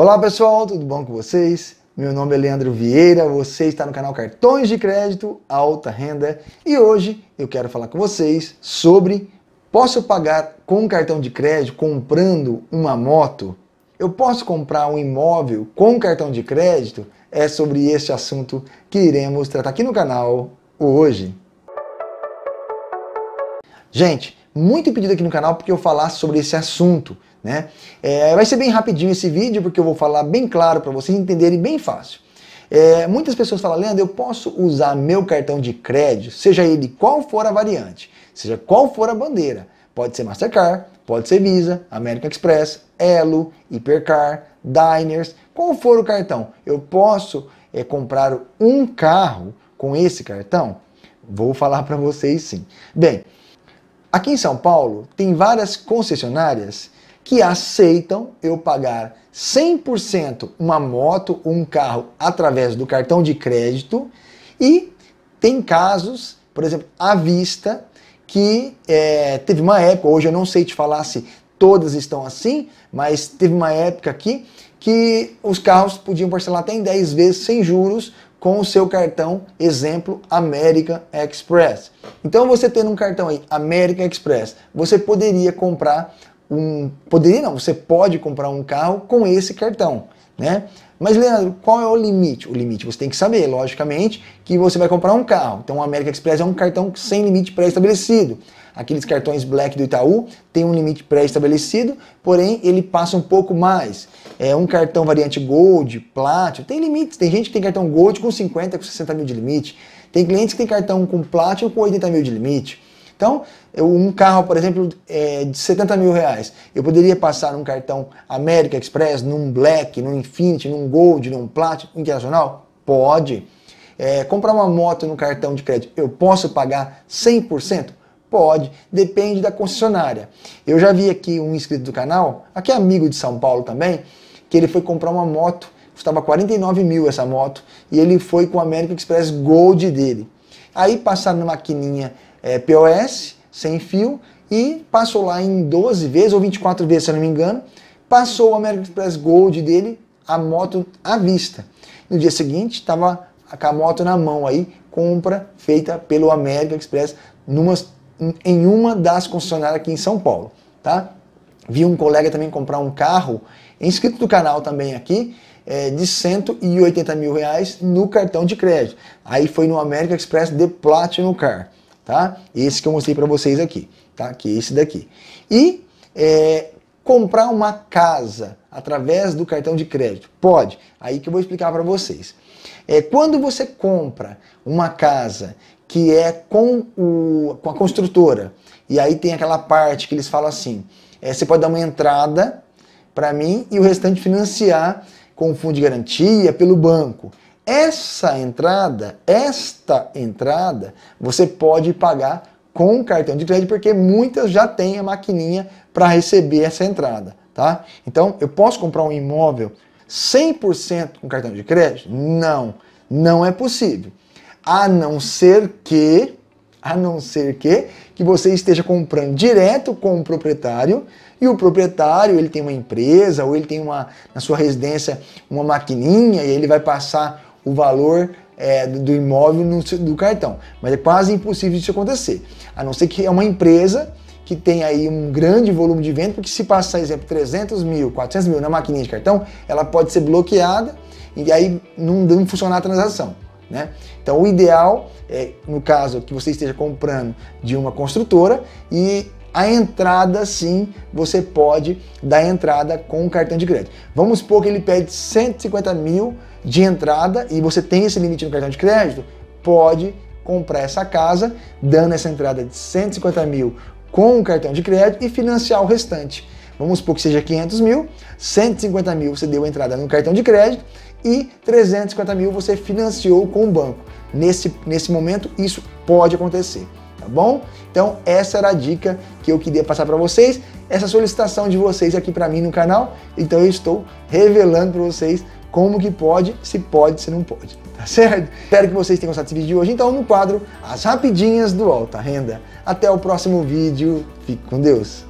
Olá pessoal, tudo bom com vocês? Meu nome é Leandro Vieira, você está no canal Cartões de Crédito Alta Renda e hoje eu quero falar com vocês sobre posso pagar com cartão de crédito comprando uma moto? Eu posso comprar um imóvel com cartão de crédito? É sobre este assunto que iremos tratar aqui no canal hoje. Gente, muito pedido aqui no canal porque eu falar sobre esse assunto. Né? É, vai ser bem rapidinho esse vídeo, porque eu vou falar bem claro para vocês entenderem bem fácil. É, muitas pessoas falam, Leandro, eu posso usar meu cartão de crédito, seja ele qual for a variante, seja qual for a bandeira. Pode ser Mastercard, pode ser Visa, American Express, Elo, Hipercar, Diners, qual for o cartão. Eu posso é, comprar um carro com esse cartão? Vou falar para vocês sim. Bem, aqui em São Paulo tem várias concessionárias que aceitam eu pagar 100% uma moto ou um carro através do cartão de crédito e tem casos, por exemplo, à vista, que é, teve uma época, hoje eu não sei te falar se todas estão assim, mas teve uma época aqui que os carros podiam parcelar até em 10 vezes sem juros com o seu cartão, exemplo, American Express. Então você tendo um cartão aí, American Express, você poderia comprar um. Poderia não, você pode comprar um carro com esse cartão, né? Mas, Leandro, qual é o limite? O limite você tem que saber, logicamente, que você vai comprar um carro. Então, o América Express é um cartão sem limite pré-estabelecido. Aqueles cartões Black do Itaú tem um limite pré-estabelecido, porém ele passa um pouco mais. É um cartão variante Gold, Platinum, tem limites. Tem gente que tem cartão Gold com 50, com 60 mil de limite. Tem clientes que tem cartão com Platinum com 80 mil de limite. Então, eu, um carro, por exemplo, é, de 70 mil reais, eu poderia passar num cartão América Express, num Black, num Infinity, num Gold, num Platinum, Internacional? Pode. É, comprar uma moto no cartão de crédito, eu posso pagar 100%? Pode, depende da concessionária. Eu já vi aqui um inscrito do canal, aqui é amigo de São Paulo também, que ele foi comprar uma moto, custava 49 mil essa moto, e ele foi com o American Express Gold dele. Aí passaram na maquininha é, POS, sem fio, e passou lá em 12 vezes ou 24 vezes, se eu não me engano, passou o American Express Gold dele, a moto à vista. No dia seguinte, estava com a moto na mão aí, compra feita pelo American Express numa, em uma das concessionárias aqui em São Paulo, tá? Vi um colega também comprar um carro, é inscrito do canal também aqui, é, de 180 mil reais no cartão de crédito. Aí foi no American Express de Platinum Car tá? Esse que eu mostrei para vocês aqui, tá? Que é esse daqui. E é, comprar uma casa através do cartão de crédito? Pode. Aí que eu vou explicar para vocês. É, quando você compra uma casa que é com, o, com a construtora, e aí tem aquela parte que eles falam assim, é, você pode dar uma entrada para mim e o restante financiar com fundo de garantia pelo banco essa entrada, esta entrada, você pode pagar com cartão de crédito, porque muitas já têm a maquininha para receber essa entrada, tá? Então, eu posso comprar um imóvel 100% com cartão de crédito? Não, não é possível. A não ser que, a não ser que, que você esteja comprando direto com o proprietário e o proprietário ele tem uma empresa ou ele tem uma na sua residência uma maquininha e ele vai passar o valor é, do imóvel no, do cartão. Mas é quase impossível isso acontecer. A não ser que é uma empresa que tem aí um grande volume de venda, porque se passar, exemplo, 300 mil, 400 mil na maquininha de cartão, ela pode ser bloqueada e aí não, não funcionar a transação. Né? Então, o ideal é, no caso, que você esteja comprando de uma construtora e a entrada sim, você pode dar entrada com o cartão de crédito. Vamos supor que ele pede 150 mil de entrada e você tem esse limite no cartão de crédito, pode comprar essa casa dando essa entrada de 150 mil com o cartão de crédito e financiar o restante. Vamos supor que seja 500 mil, 150 mil você deu entrada no cartão de crédito e 350 mil você financiou com o banco. Nesse, nesse momento, isso pode acontecer tá bom? Então essa era a dica que eu queria passar para vocês, essa solicitação de vocês aqui para mim no canal, então eu estou revelando para vocês como que pode, se pode, se não pode, tá certo? Espero que vocês tenham gostado desse vídeo de hoje, então no quadro As Rapidinhas do Alta Renda. Até o próximo vídeo, fique com Deus!